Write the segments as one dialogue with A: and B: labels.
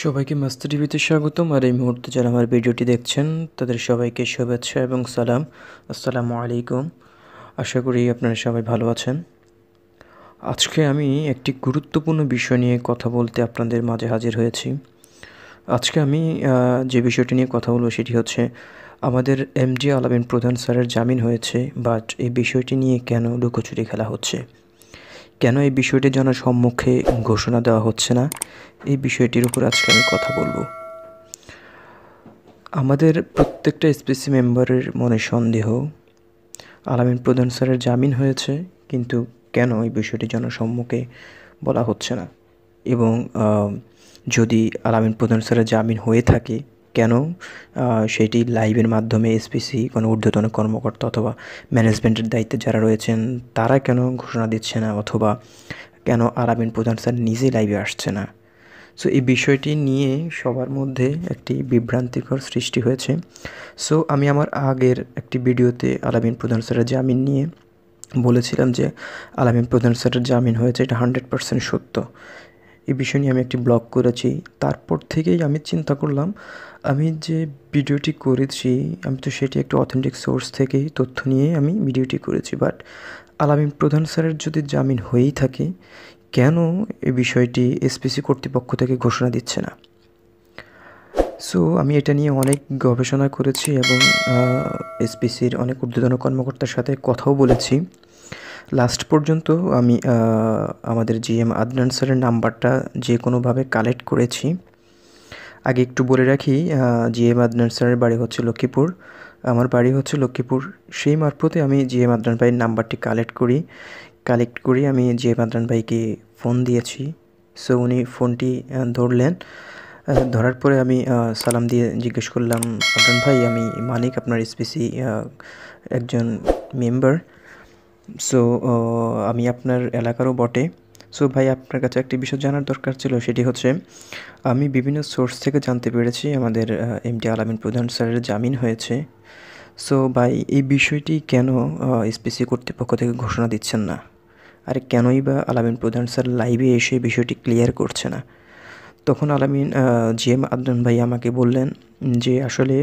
A: সবাইকে মাস্টার টিভিতে স্বাগতম আর এই মুহূর্তে যারা আমার ভিডিওটি দেখছেন তাদের সবাইকে শুভেচ্ছা এবং সালাম আসসালামু আলাইকুম আশা করি আপনারা সবাই ভালো আছেন আজকে আমি একটি গুরুত্বপূর্ণ বিষয় নিয়ে কথা বলতে আপনাদের মাঝে হাজির হয়েছি আজকে আমি যে বিষয়টি নিয়ে কথা বলবো সেটি হচ্ছে আমাদের এম জি আলামিন প্রধান স্যারের জামিন হয়েছে বাট এই বিষয়টি নিয়ে কেন লুকোচুরি খেলা হচ্ছে কেন এই বিষয়টি জনসম্মুখে ঘোষণা দেওয়া হচ্ছে না এই বিষয়টির উপর আজকে আমি কথা বলবো আমাদের প্রত্যেকটা এসপিসি মেম্বারের মনে সন্দেহ আলামিন প্রধান স্যারের জামিন হয়েছে কিন্তু কেন এই বিষয়টি জনসম্মুখে বলা হচ্ছে না এবং যদি আলামিন প্রধান স্যারের জামিন হয়ে থাকে কেন সেটি লাইভের মাধ্যমে এসপিসি কোনো ঊর্ধ্বতন কর্মকর্তা অথবা ম্যানেজমেন্টের দায়িত্বে যারা রয়েছেন তারা কেন ঘোষণা দিচ্ছে না অথবা কেন আরাবিন প্রধান স্যার নিজে লাইভে আসছে না সো এই বিষয়টি নিয়ে সবার মধ্যে একটি বিভ্রান্তিকর সৃষ্টি হয়েছে সো আমি আমার আগের একটি ভিডিওতে আলামিন প্রধান স্যারের জামিন নিয়ে বলেছিলাম যে আলামিন প্রধান স্যারের জামিন হয়েছে এটা হান্ড্রেড পার্সেন্ট সত্য এই বিষয় নিয়ে আমি একটি ব্লগ করেছি তারপর থেকেই আমি চিন্তা করলাম আমি যে ভিডিওটি করেছি আমি তো সেটি একটি অথেন্টিক সোর্স থেকেই তথ্য নিয়ে আমি ভিডিওটি করেছি বাট আলামিন প্রধান স্যারের যদি জামিন হয়েই থাকে কেন এই বিষয়টি এসপিসি কর্তৃপক্ষ থেকে ঘোষণা দিচ্ছে না সো আমি এটা নিয়ে অনেক গবেষণা করেছি এবং এসপিসির অনেক ঊর্ধ্বতন কর্মকর্তার সাথে কথাও বলেছি লাস্ট পর্যন্ত আমি আমাদের জি এম আদনান স্যারের নাম্বারটা যে কোনোভাবে কালেক্ট করেছি আগে একটু বলে রাখি জি এম আদনান স্যারের বাড়ি হচ্ছে লক্ষ্মীপুর আমার বাড়ি হচ্ছে লক্ষ্মীপুর সেই মারফতে আমি জি এম আদনান ভাইয়ের নাম্বারটি কালেক্ট করি কালেক্ট করে আমি জি এম আদনান ভাইকে ফোন দিয়েছি সো উনি ফোনটি ধরলেন ধরার পরে আমি সালাম দিয়ে জিজ্ঞেস করলাম আদনান ভাই আমি মানিক আপনার এসপিসি একজন মেম্বার সো uh, আমি আপনার এলাকারও বটে সো ভাই আপনার কাছে একটি বিষয় জানার দরকার ছিল সেটি হচ্ছে আমি বিভিন্ন সোর্স থেকে জানতে পেরেছি আমাদের ডি আলামিন প্রধান স্যারের জামিন হয়েছে সো ভাই এই বিষয়টি কেন এসপিসি কর্তৃপক্ষ থেকে ঘোষণা দিচ্ছেন না আর কেনই বা আলামিন প্রধান স্যার লাইভে এসে বিষয়টি ক্লিয়ার করছে না তখন আলামিন জি এম আদনান ভাই আমাকে বললেন যে আসলে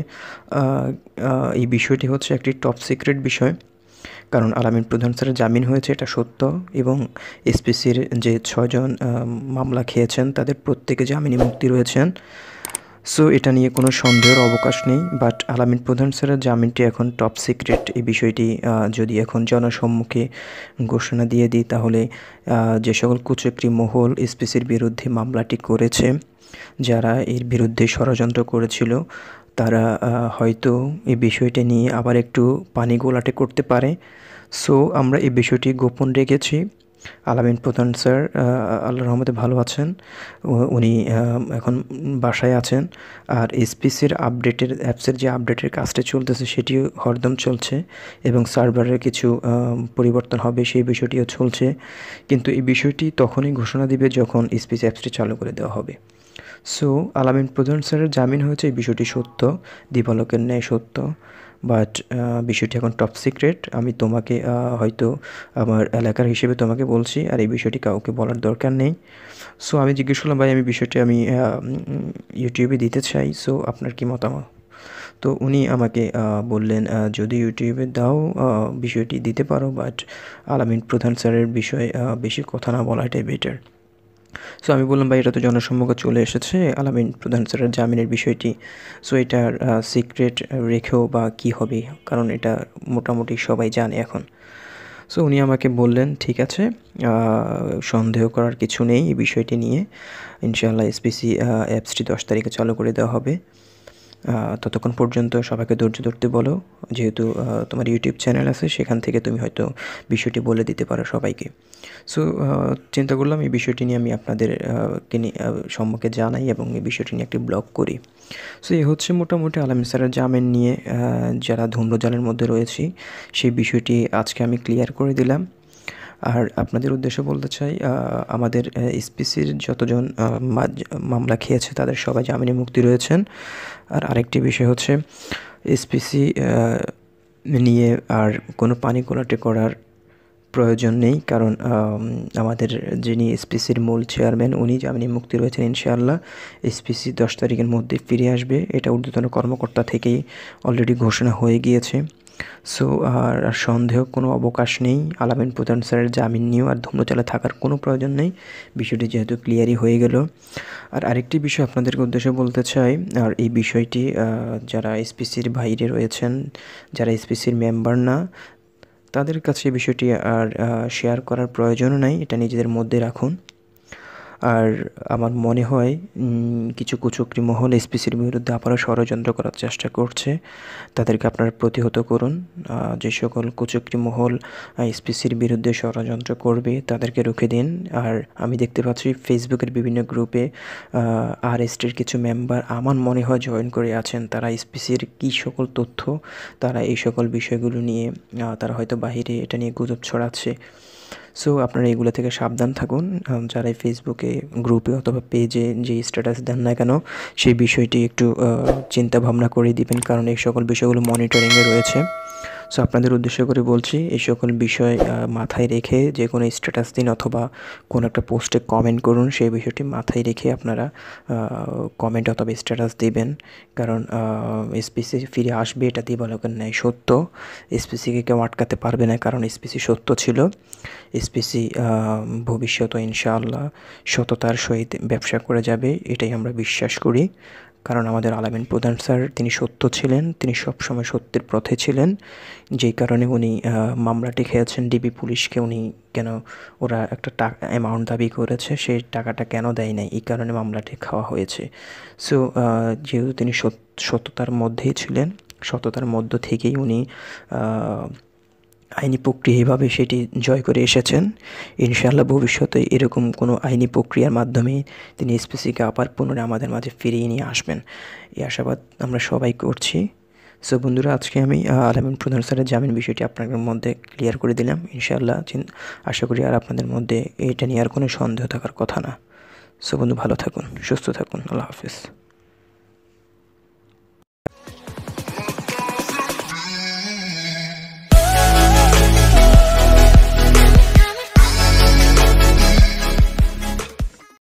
A: এই বিষয়টি হচ্ছে একটি টপ সিক্রেট বিষয় কারণ আলামিন প্রধান স্যারের জামিন হয়েছে এটা সত্য এবং এসপিসির যে ছজন মামলা খেয়েছেন তাদের প্রত্যেকে জামিনে মুক্তি রয়েছেন সো এটা নিয়ে কোনো সন্দেহের অবকাশ নেই বাট আলামিন প্রধান স্যারের জামিনটি এখন টপ সিক্রেট এই বিষয়টি যদি এখন জনসম্মুখে ঘোষণা দিয়ে দিই তাহলে যে সকল কুচক্রি মহল এসপিসির বিরুদ্ধে মামলাটি করেছে যারা এর বিরুদ্ধে ষড়যন্ত্র করেছিল তারা হয়তো এই বিষয়টি নিয়ে আবার একটু পানি গোলাটে করতে পারে সো আমরা এই বিষয়টি গোপন রেখেছি আলামিন প্রধান স্যার আল্লাহ রহমতে ভালো আছেন উনি এখন বাসায় আছেন আর এসপিসির আপডেটের অ্যাপসের যে আপডেটের কাজটা চলতেছে সেটিও হরদম চলছে এবং সার্ভারের কিছু পরিবর্তন হবে সেই বিষয়টিও চলছে কিন্তু এই বিষয়টি তখনই ঘোষণা দিবে যখন এসপিসি অ্যাপসটি চালু করে দেওয়া হবে সো আলামিন প্রধান স্যারের জামিন হয়েছে এই বিষয়টি সত্য দীপালকের ন্যায় সত্য বাট বিষয়টি এখন টপ সিক্রেট আমি তোমাকে হয়তো আমার এলাকার হিসেবে তোমাকে বলছি আর এই বিষয়টি কাউকে বলার দরকার নেই সো আমি জিজ্ঞেস করলাম ভাই আমি বিষয়টি আমি ইউটিউবে দিতে চাই সো আপনার কি মতামত তো উনি আমাকে বললেন যদি ইউটিউবে দাও বিষয়টি দিতে পারো বাট আলামিন প্রধান স্যারের বিষয়ে বেশি কথা না বলাটাই বেটার সো আমি বললাম ভাই এটা তো জনসম্মুখে চলে এসেছে আলামিন প্রধান স্যারের জামিনের বিষয়টি সো এটার সিক্রেট রেখেও বা কি হবে কারণ এটা মোটামুটি সবাই জানে এখন সো উনি আমাকে বললেন ঠিক আছে সন্দেহ করার কিছু নেই এই বিষয়টি নিয়ে ইনশাআল্লাহ এসপিসি অ্যাপসটি দশ তারিখে চালু করে দেওয়া হবে ততক্ষণ পর্যন্ত সবাইকে ধৈর্য ধরতে বলো যেহেতু তোমার ইউটিউব চ্যানেল আছে সেখান থেকে তুমি হয়তো বিষয়টি বলে দিতে পারো সবাইকে সো চিন্তা করলাম এই বিষয়টি নিয়ে আমি আপনাদের সম্মুখে জানাই এবং এই বিষয়টি নিয়ে একটি ব্লগ করি সো এ হচ্ছে মোটামুটি আলম স্যারের জামিন নিয়ে যারা ধূম্রজালের মধ্যে রয়েছি সেই বিষয়টি আজকে আমি ক্লিয়ার করে দিলাম আর আপনাদের উদ্দেশ্যে বলতে চাই আমাদের স্পিসির যতজন মামলা খেয়েছে তাদের সবাই জামিনে মুক্তি রয়েছেন আর আরেকটি বিষয় হচ্ছে এসপিসি নিয়ে আর কোনো পানি কোলাটে করার প্রয়োজন নেই কারণ আমাদের যিনি এসপিসির মূল চেয়ারম্যান উনি জামিনে মুক্তি রয়েছেন ইনশাআল্লাহ এসপিসি দশ তারিখের মধ্যে ফিরে আসবে এটা ঊর্ধ্বতন কর্মকর্তা থেকেই অলরেডি ঘোষণা হয়ে গিয়েছে সো আর সন্দেহ কোনো অবকাশ নেই আলামিন প্রধান স্যারের জামিন নিয়েও আর ধূম্রচালা থাকার কোনো প্রয়োজন নেই বিষয়টি যেহেতু ক্লিয়ারই হয়ে গেল আর আরেকটি বিষয় আপনাদেরকে উদ্দেশ্যে বলতে চাই আর এই বিষয়টি যারা এসপিসির বাইরে রয়েছেন যারা এসপিসির মেম্বার না তাদের কাছে বিষয়টি আর শেয়ার করার প্রয়োজনও নাই এটা নিজেদের মধ্যে রাখুন আর আমার মনে হয় কিছু কুচক্রী মহল এসপিসির বিরুদ্ধে আবারও ষড়যন্ত্র করার চেষ্টা করছে তাদেরকে আপনারা প্রতিহত করুন যে সকল কুচক্রী মহল এসপিসির বিরুদ্ধে ষড়যন্ত্র করবে তাদেরকে রুখে দিন আর আমি দেখতে পাচ্ছি ফেসবুকের বিভিন্ন গ্রুপে আর এসটির কিছু মেম্বার আমার মনে হয় জয়েন করে আছেন তারা এসপিসির কী সকল তথ্য তারা এই সকল বিষয়গুলো নিয়ে তারা হয়তো বাহিরে এটা নিয়ে গুজব ছড়াচ্ছে সো আপনারা এগুলো থেকে সাবধান থাকুন যারা ফেসবুকে গ্রুপে অথবা পেজে যে স্ট্যাটাস দেন না কেন সেই বিষয়টি একটু চিন্তা ভাবনা করে দিবেন কারণ এই সকল বিষয়গুলো মনিটরিংয়ে রয়েছে সো আপনাদের উদ্দেশ্য করে বলছি এই সকল বিষয় মাথায় রেখে যে কোনো স্ট্যাটাস দিন অথবা কোনো একটা পোস্টে কমেন্ট করুন সেই বিষয়টি মাথায় রেখে আপনারা কমেন্ট অথবা স্ট্যাটাস দিবেন কারণ এসপিসি ফিরে আসবে এটা দিবালকের নেয় সত্য এসপিসিকে কেউ আটকাতে পারবে না কারণ এসপিসি সত্য ছিল এসপিসি ভবিষ্যত ইনশাআল্লাহ সততার সহিত ব্যবসা করে যাবে এটাই আমরা বিশ্বাস করি কারণ আমাদের আলামিন প্রধান স্যার তিনি সত্য ছিলেন তিনি সবসময় সত্যের পথে ছিলেন যেই কারণে উনি মামলাটি খেয়েছেন ডিবি পুলিশকে উনি কেন ওরা একটা টাকা অ্যামাউন্ট দাবি করেছে সেই টাকাটা কেন দেয় নাই এই কারণে মামলাটি খাওয়া হয়েছে সো যেহেতু তিনি সত্যতার মধ্যেই ছিলেন সততার মধ্য থেকেই উনি আইনি প্রক্রিয়া এভাবে সেটি জয় করে এসেছেন ইনশাআল্লাহ ভবিষ্যতে এরকম কোনো আইনি প্রক্রিয়ার মাধ্যমে তিনি এসপিসিকে আবার পুনরায় আমাদের মাঝে ফিরিয়ে নিয়ে আসবেন এই আশাবাদ আমরা সবাই করছি সো বন্ধুরা আজকে আমি আলামিন প্রধান স্যারের জামিন বিষয়টি আপনাদের মধ্যে ক্লিয়ার করে দিলাম ইনশাআল্লাহ আশা করি আর আপনাদের মধ্যে এটা নিয়ে আর কোনো সন্দেহ থাকার কথা না সো বন্ধু ভালো থাকুন সুস্থ থাকুন আল্লাহ হাফিজ